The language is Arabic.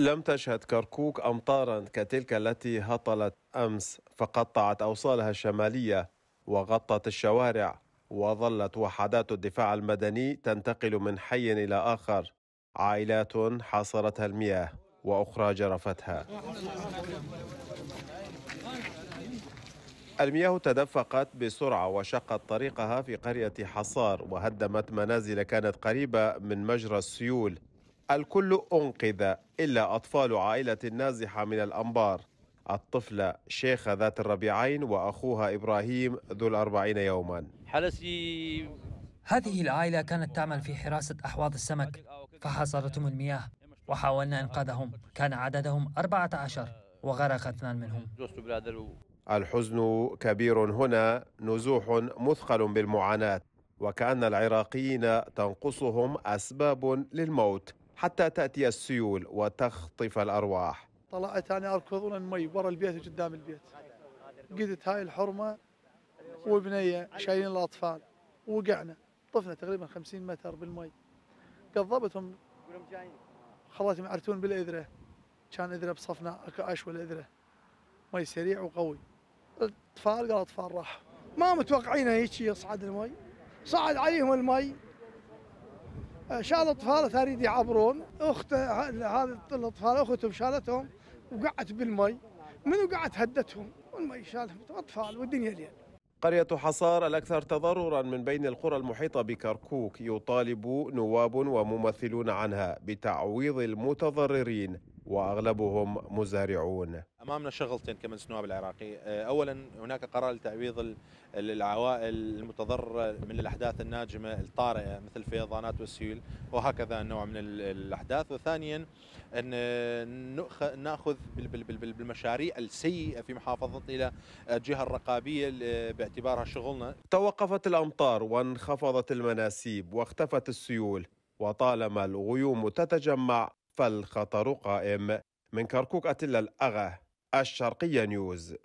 لم تشهد كركوك أمطارا كتلك التي هطلت أمس فقطعت أوصالها الشمالية وغطت الشوارع وظلت وحدات الدفاع المدني تنتقل من حي إلى آخر عائلات حاصرتها المياه وأخرى جرفتها المياه تدفقت بسرعة وشقت طريقها في قرية حصار وهدمت منازل كانت قريبة من مجرى السيول الكل أنقذ إلا أطفال عائلة نازحة من الأنبار الطفلة شيخة ذات الربيعين وأخوها إبراهيم ذو الأربعين يوما هذه العائلة كانت تعمل في حراسة أحواض السمك فحاصرتهم المياه وحاولنا إنقاذهم كان عددهم 14 وغرق اثنان منهم الحزن كبير هنا نزوح مثقل بالمعاناة وكأن العراقيين تنقصهم أسباب للموت حتى تأتي السيول وتخطف الأرواح طلعت أنا أركض المي ورا البيت وقدام البيت قدت هاي الحرمة وبنية شايلين الأطفال وقعنا طفنا تقريبا 50 متر بالمي قضبتهم خلتهم يعرتون بالإذرة كان إذرة بصفنا أشول إذرة مي سريع وقوي الأطفال قال الأطفال راح ما متوقعين هيك يصعد المي صعد عليهم المي شال اطفال ثريد يعبرون اخت هذا الاطفال اختهم شالتهم وقعت بالمي من وقعت هدتهم والمي شالهم اطفال والدنيا ليل قرية حصار الأكثر تضررا من بين القرى المحيطة بكركوك يطالب نواب وممثلون عنها بتعويض المتضررين وأغلبهم مزارعون امامنا شغلتين كمجلس النواب العراقي، آه، اولا هناك قرار لتعويض العوائل المتضرره من الاحداث الناجمه الطارئه مثل الفيضانات والسيول وهكذا نوع من الاحداث، وثانيا ان ناخذ بالمشاريع السيئه في محافظتنا الى الجهه الرقابيه باعتبارها شغلنا. توقفت الامطار وانخفضت المناسيب واختفت السيول وطالما الغيوم تتجمع فالخطر قائم من كركوك أتلا الأغا الشرقية نيوز